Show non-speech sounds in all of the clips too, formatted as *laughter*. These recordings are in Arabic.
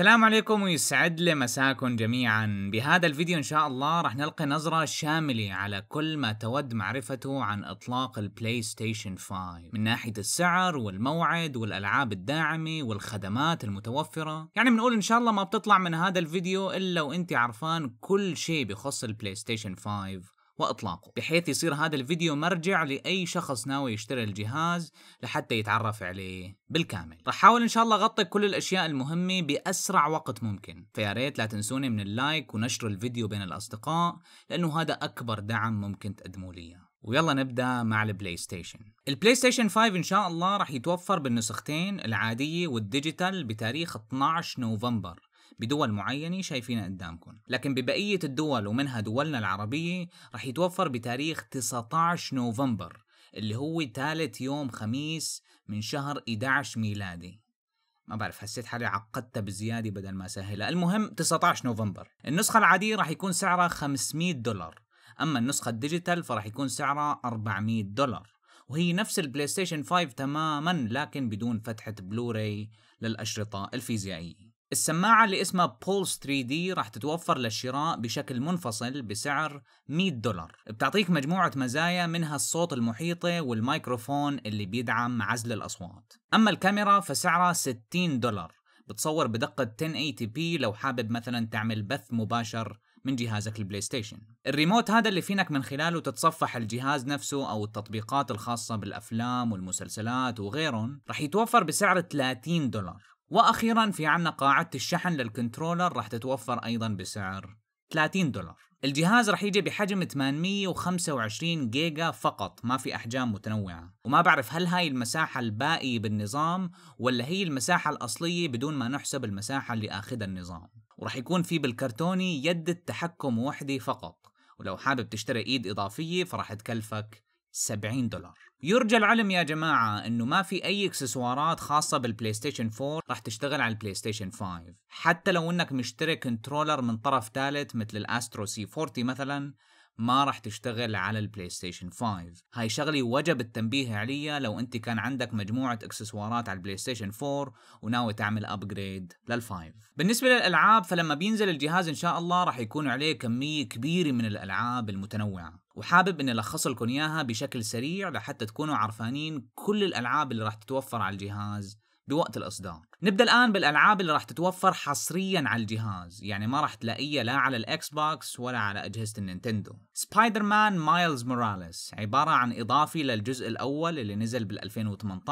السلام عليكم ويسعد لي مساكم جميعا بهذا الفيديو ان شاء الله رح نلقي نظرة شاملة على كل ما تود معرفته عن اطلاق البلاي ستيشن 5 من ناحية السعر والموعد والالعاب الداعمة والخدمات المتوفرة يعني بنقول ان شاء الله ما بتطلع من هذا الفيديو الا وانت عرفان كل شيء بخص البلاي ستيشن 5 واطلاقه بحيث يصير هذا الفيديو مرجع لاي شخص ناوي يشتري الجهاز لحتى يتعرف عليه بالكامل راح احاول ان شاء الله اغطي كل الاشياء المهمه باسرع وقت ممكن فيا ريت لا تنسوني من اللايك ونشر الفيديو بين الاصدقاء لانه هذا اكبر دعم ممكن تقدموا لي اياه ويلا نبدا مع البلاي ستيشن البلاي ستيشن 5 ان شاء الله راح يتوفر بالنسختين العاديه والديجيتال بتاريخ 12 نوفمبر بدول معينة شايفينها قدامكم لكن ببقية الدول ومنها دولنا العربية رح يتوفر بتاريخ 19 نوفمبر اللي هو ثالث يوم خميس من شهر 11 ميلادي ما بعرف حسيت حالي عقدتها بزياده بدل ما سهلها، المهم 19 نوفمبر، النسخة العادية رح يكون سعرها 500 دولار، أما النسخة الديجيتال فرح يكون سعرها 400 دولار، وهي نفس البلاي ستيشن 5 تماما لكن بدون فتحة بلوراي للأشرطة الفيزيائية. السماعة اللي اسمها بولس 3 d راح تتوفر للشراء بشكل منفصل بسعر 100 دولار بتعطيك مجموعة مزايا منها الصوت المحيطة والميكروفون اللي بيدعم عزل الأصوات أما الكاميرا فسعرها 60 دولار بتصور بدقة 1080p لو حابب مثلا تعمل بث مباشر من جهازك البلاي ستيشن الريموت هذا اللي فينك من خلاله تتصفح الجهاز نفسه أو التطبيقات الخاصة بالأفلام والمسلسلات وغيرهم رح يتوفر بسعر 30 دولار واخيرا في عنا قاعدة الشحن للكنترولر راح تتوفر ايضا بسعر 30 دولار الجهاز راح يجي بحجم 825 جيجا فقط ما في احجام متنوعه وما بعرف هل هاي المساحه الباقيه بالنظام ولا هي المساحه الاصليه بدون ما نحسب المساحه اللي اخذها النظام وراح يكون في بالكرتوني يد التحكم وحده فقط ولو حابب تشتري ايد اضافيه فراح تكلفك 70 دولار يرجى العلم يا جماعة انه ما في اي اكسسوارات خاصة بالبلاي ستيشن 4 راح تشتغل على البلاي ستيشن 5 حتى لو انك مشتري كنترولر من طرف ثالث مثل الاسترو سي 40 مثلا ما راح تشتغل على البلاي ستيشن 5 هاي شغلي وجب التنبيه عليها لو انت كان عندك مجموعة اكسسوارات على البلاي ستيشن 4 وناوي تعمل ابجريد للفايف بالنسبة للالعاب فلما بينزل الجهاز ان شاء الله راح يكون عليه كمية كبيرة من الالعاب المتنوعة وحابب اني الخص لكم اياها بشكل سريع لحتى تكونوا عرفانين كل الالعاب اللي راح تتوفر على الجهاز بوقت الاصدار نبدا الان بالالعاب اللي راح تتوفر حصريا على الجهاز يعني ما راح تلاقيها لا على الاكس بوكس ولا على اجهزه النينتندو سبايدر مان مايلز موراليس عباره عن اضافي للجزء الاول اللي نزل بال2018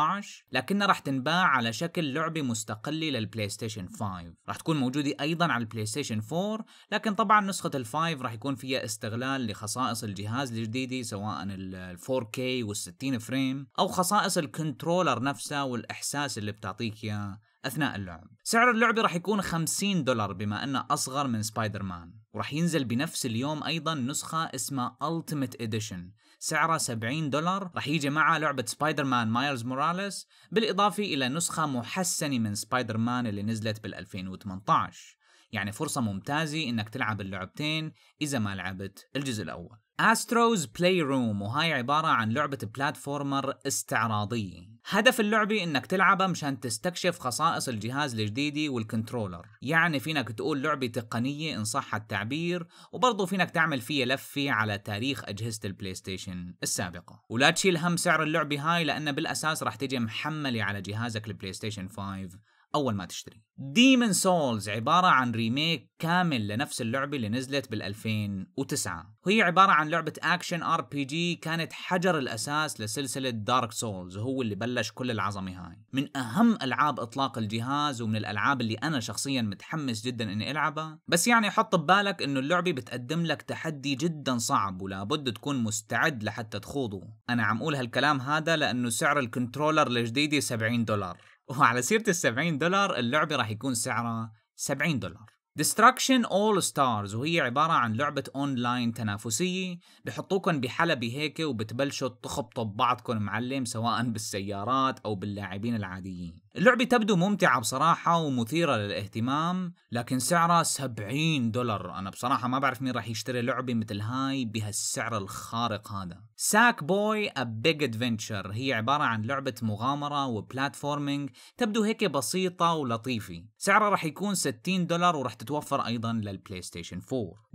لكنها راح تنباع على شكل لعبه مستقله للبلاي ستيشن 5 راح تكون موجوده ايضا على البلاي ستيشن 4 لكن طبعا نسخه ال5 راح يكون فيها استغلال لخصائص الجهاز الجديده سواء ال4K وال60 فريم او خصائص الكنترولر نفسها والاحساس اللي بتعطيك اياه اثناء اللعب. سعر اللعبه راح يكون 50 دولار بما انه اصغر من سبايدر مان، وراح ينزل بنفس اليوم ايضا نسخه اسمها Ultimate Edition، سعرها 70 دولار، راح يجي معها لعبه سبايدر مان مايلز موراليس، بالاضافه الى نسخه محسنه من سبايدر مان اللي نزلت بال 2018. يعني فرصة ممتازة إنك تلعب اللعبتين إذا ما لعبت الجزء الأول أستروز بلاي روم وهاي عبارة عن لعبة بلاتفورمر استعراضية هدف اللعبة انك تلعبها مشان تستكشف خصائص الجهاز الجديد والكنترولر يعني فينك تقول لعبة تقنية ان صح التعبير وبرضه فينك تعمل فيها لفة على تاريخ أجهزة البلاي ستيشن السابقة ولا تشيل هم سعر اللعبة هاي لأنها بالأساس رح تجي محملة على جهازك البلاي ستيشن 5 اول ما تشتري ديمن سولز عبارة عن ريميك كامل لنفس اللعبة اللي نزلت بال2009 وهي عبارة عن لعبة اكشن ار بي جي كانت حجر الاساس لسلسلة دارك سولز وهو اللي بلش كل العظمة هاي من اهم العاب اطلاق الجهاز ومن الالعاب اللي انا شخصيا متحمس جدا اني العبها بس يعني حط ببالك انه اللعبة بتقدم لك تحدي جدا صعب ولابد تكون مستعد لحتى تخوضه انا عم اقول هالكلام هذا لانه سعر الكنترولر الجديدة 70 دولار وعلى سيرة ال 70 دولار اللعبة راح يكون سعرها 70 دولار Destruction All Stars وهي عبارة عن لعبة اونلاين تنافسية بحطوكن بحلبة هيك وبتبلشوا تخبطوا ببعضكن معلم سواء بالسيارات او باللاعبين العاديين اللعبة تبدو ممتعة بصراحة ومثيرة للاهتمام لكن سعرها 70 دولار أنا بصراحة ما بعرف مين راح يشتري لعبة مثل هاي بهالسعر الخارق هذا ساك بوي A Big Adventure هي عبارة عن لعبة مغامرة وبلاتفورمينج تبدو هيك بسيطة ولطيفة سعرها راح يكون 60 دولار وراح تتوفر أيضا للبلاي ستيشن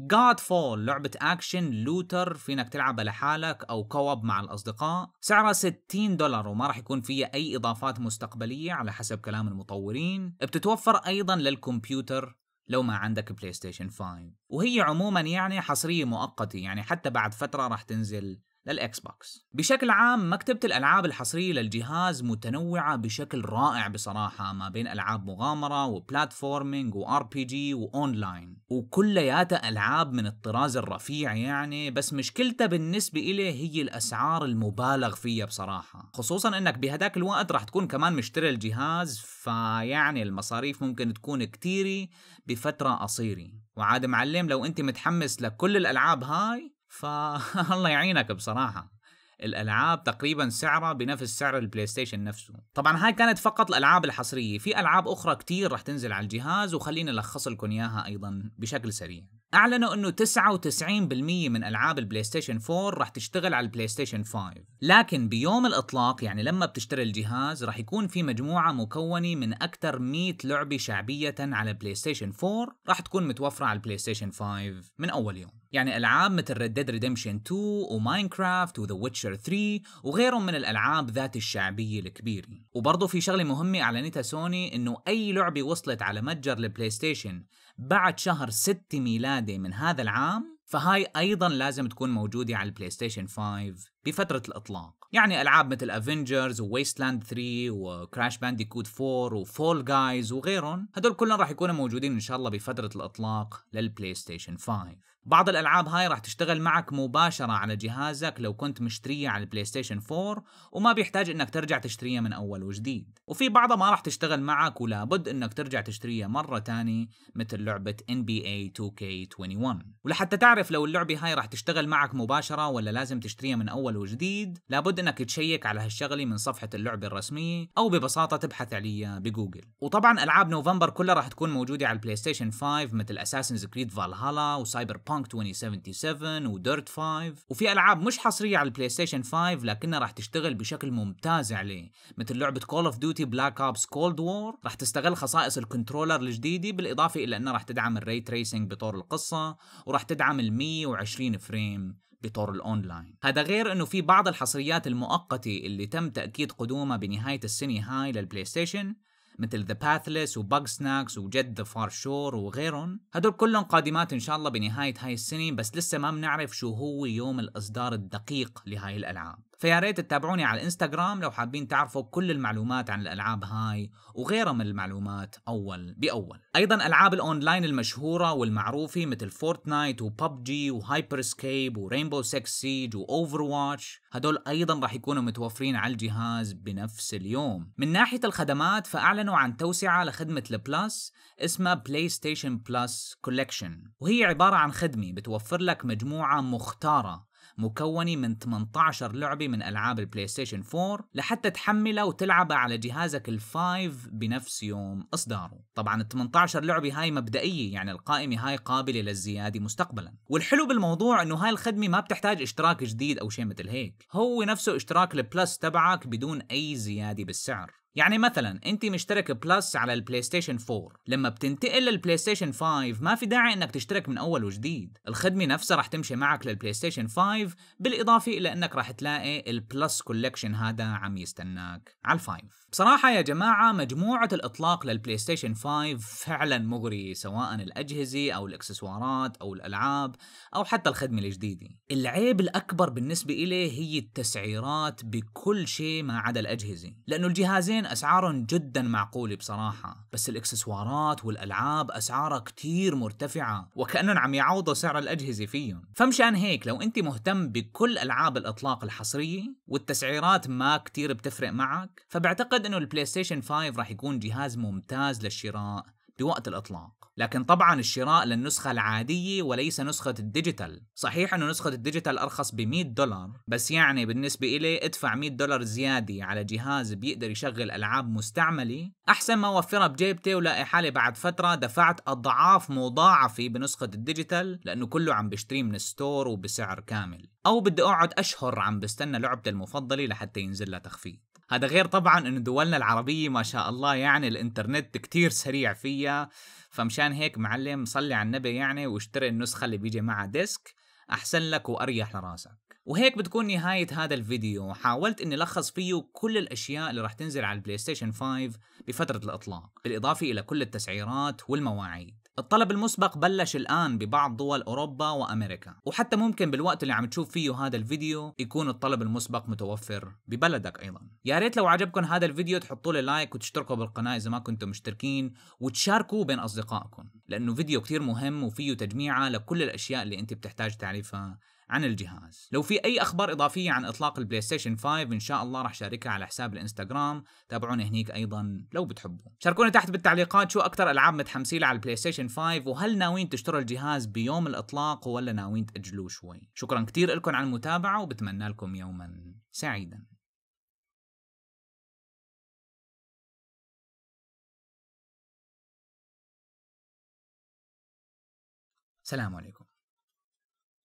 4 God Fall لعبة أكشن لوتر فينك تلعبها لحالك أو كوب مع الأصدقاء سعرها 60 دولار وما راح يكون فيها أي إضافات مستقبلية على على حسب كلام المطورين بتتوفر أيضا للكمبيوتر لو ما عندك بلاي ستيشن 5 وهي عموما يعني حصرية مؤقتة يعني حتى بعد فترة راح تنزل للإكس بوكس بشكل عام مكتبة الألعاب الحصرية للجهاز متنوعة بشكل رائع بصراحة ما بين ألعاب مغامرة وبلاتفورمينج وآر بي جي وأونلاين وكلياتها ألعاب من الطراز الرفيع يعني بس مشكلتها بالنسبة إلي هي الأسعار المبالغ فيها بصراحة خصوصا أنك بهداك الوقت راح تكون كمان مشتري الجهاز فيعني المصاريف ممكن تكون كتيري بفترة قصيرة وعاد معلم لو أنت متحمس لكل الألعاب هاي فالله *laughs* يعينك بصراحه الالعاب تقريبا سعرها بنفس سعر البلاي ستيشن نفسه طبعا هاي كانت فقط الالعاب الحصريه في العاب اخرى كتير رح تنزل على الجهاز وخليني الخص لكم اياها ايضا بشكل سريع اعلنوا انه 99% من العاب البلاي ستيشن 4 راح تشتغل على البلاي ستيشن 5 لكن بيوم الاطلاق يعني لما بتشتري الجهاز راح يكون في مجموعه مكونه من اكثر 100 لعبه شعبيه على البلاي ستيشن 4 راح تكون متوفره على البلاي ستيشن 5 من اول يوم يعني العاب مثل Red Dead Redemption 2 وماينكرافت وذا ويتشر 3 وغيرهم من الالعاب ذات الشعبيه الكبيره وبرضه في شغله مهمه اعلنتها سوني انه اي لعبه وصلت على متجر البلاي ستيشن بعد شهر 6 ميلادي من هذا العام فهاي ايضا لازم تكون موجوده على البلاي ستيشن 5 بفتره الاطلاق يعني العاب مثل افنجرز وويستلاند 3 وكراش باندي كود 4 وفول جايز وغيرهم هدول كلهم راح يكونوا موجودين ان شاء الله بفتره الاطلاق للبلاي ستيشن 5 بعض الالعاب هاي راح تشتغل معك مباشره على جهازك لو كنت مشتريه على البلاي ستيشن 4 وما بيحتاج انك ترجع تشتريه من اول وجديد وفي بعضها ما راح تشتغل معك ولا بد انك ترجع تشتريه مره ثانيه مثل لعبه NBA 2K21 ولحتى تعرف لو اللعبه هاي راح تشتغل معك مباشره ولا لازم تشتريها من اول وجديد لابد انك تشيك على هالشغله من صفحه اللعبه الرسميه او ببساطه تبحث عليها بجوجل وطبعا العاب نوفمبر كلها راح تكون موجوده على البلاي ستيشن 5 مثل اساسن كريد فالهالا وسايبر بانك 2077 وديرت 5 وفي العاب مش حصريه على البلاي ستيشن 5 لكنها راح تشتغل بشكل ممتاز عليه مثل لعبه كول اوف ديوتي بلاك اوبس كولد وور راح تستغل خصائص الكنترولر الجديده بالاضافه الى انها راح تدعم الري تريسنج بطور القصه وراح تدعم ال 120 فريم بطور الاونلاين هذا غير انه في بعض الحصريات المؤقته اللي تم تاكيد قدومها بنهايه السنه هاي للبلاي ستيشن مثل ذا باثلس وباج سناكس وجد ذا فار شور وغيرهم هدول كلهم قادمات ان شاء الله بنهايه هاي السنه بس لسه ما بنعرف شو هو يوم الاصدار الدقيق لهاي الالعاب فيا ريت تتابعوني على الانستغرام لو حابين تعرفوا كل المعلومات عن الالعاب هاي وغيرها من المعلومات اول باول ايضا العاب الاونلاين المشهوره والمعروفه مثل فورتنايت وببجي وهايبر سكيب ورينبو 6 سيج واوفر واتش هدول ايضا راح يكونوا متوفرين على الجهاز بنفس اليوم من ناحيه الخدمات فاعلنوا عن توسعه لخدمه البلس اسمها بلاي ستيشن بلس كولكشن وهي عباره عن خدمه بتوفر لك مجموعه مختاره مكونة من 18 لعبة من ألعاب البلاي ستيشن 4 لحتى تحملها وتلعبها على جهازك الفايف بنفس يوم إصداره طبعا ال 18 لعبة هاي مبدئية يعني القائمة هاي قابلة للزيادة مستقبلا والحلو بالموضوع أنه هاي الخدمة ما بتحتاج اشتراك جديد أو شيء مثل هيك هو نفسه اشتراك البلس تبعك بدون أي زيادة بالسعر يعني مثلا انت مشترك بلس على البلاي ستيشن 4 لما بتنتقل للبلاي ستيشن 5 ما في داعي انك تشترك من اول وجديد الخدمه نفسها رح تمشي معك للبلاي ستيشن 5 بالاضافه الى انك رح تلاقي البلس كولكشن هذا عم يستناك على الفايف بصراحة يا جماعة مجموعة الإطلاق للبلاي ستيشن 5 فعلا مغري سواء الأجهزة أو الإكسسوارات أو الألعاب أو حتى الخدمة الجديدة العيب الأكبر بالنسبة إليه هي التسعيرات بكل شيء ما عدا الأجهزة لأنه الجهازين أسعارهم جدا معقولة بصراحة بس الإكسسوارات والألعاب أسعارها كتير مرتفعة وكأنهم عم يعوضوا سعر الأجهزة فيهم فمشان هيك لو أنت مهتم بكل ألعاب الإطلاق الحصرية والتسعيرات ما كتير بتفرق معك فبعتقد اعتقد انه البلاي ستيشن 5 راح يكون جهاز ممتاز للشراء بوقت الاطلاق لكن طبعا الشراء للنسخة العادية وليس نسخة الديجيتال صحيح انه نسخة الديجيتال ارخص ب 100 دولار بس يعني بالنسبة إلي ادفع 100 دولار زيادة على جهاز بيقدر يشغل العاب مستعملة احسن ما اوفرها بجيبتي ولاقي حالي بعد فترة دفعت اضعاف مضاعفة بنسخة الديجيتال لانه كله عم بشتريه من ستور وبسعر كامل او بدي اقعد اشهر عم بستنى لعبتي المفضلة لحتى ينزل لها تخفيض هذا غير طبعا انه دولنا العربيه ما شاء الله يعني الانترنت كتير سريع فيها فمشان هيك معلم صلي على النبي يعني واشتري النسخه اللي بيجي معها ديسك احسن لك واريح لراسك وهيك بتكون نهاية هذا الفيديو حاولت اني لخص فيه كل الاشياء اللي راح تنزل على البلاي ستيشن 5 بفترة الاطلاق بالاضافة الى كل التسعيرات والمواعيد الطلب المسبق بلش الآن ببعض دول أوروبا وأمريكا وحتى ممكن بالوقت اللي عم تشوف فيه هذا الفيديو يكون الطلب المسبق متوفر ببلدك أيضا يا ريت لو عجبكم هذا الفيديو تحطوا لي لايك وتشتركوا بالقناة إذا ما كنتم مشتركين وتشاركوه بين أصدقائكم لأنه فيديو كتير مهم وفيه تجميعة لكل الأشياء اللي أنت بتحتاج تعرفها عن الجهاز لو في اي اخبار اضافيه عن اطلاق البلاي ستيشن 5 ان شاء الله راح شاركها على حساب الانستغرام تابعونا هنيك ايضا لو بتحبوا شاركونا تحت بالتعليقات شو اكثر العاب متحمسين على البلاي ستيشن 5 وهل ناويين تشتروا الجهاز بيوم الاطلاق ولا ناويين تاجلوه شوي شكرا كثير لكم على المتابعه وبتمنى لكم يوما سعيدا سلام عليكم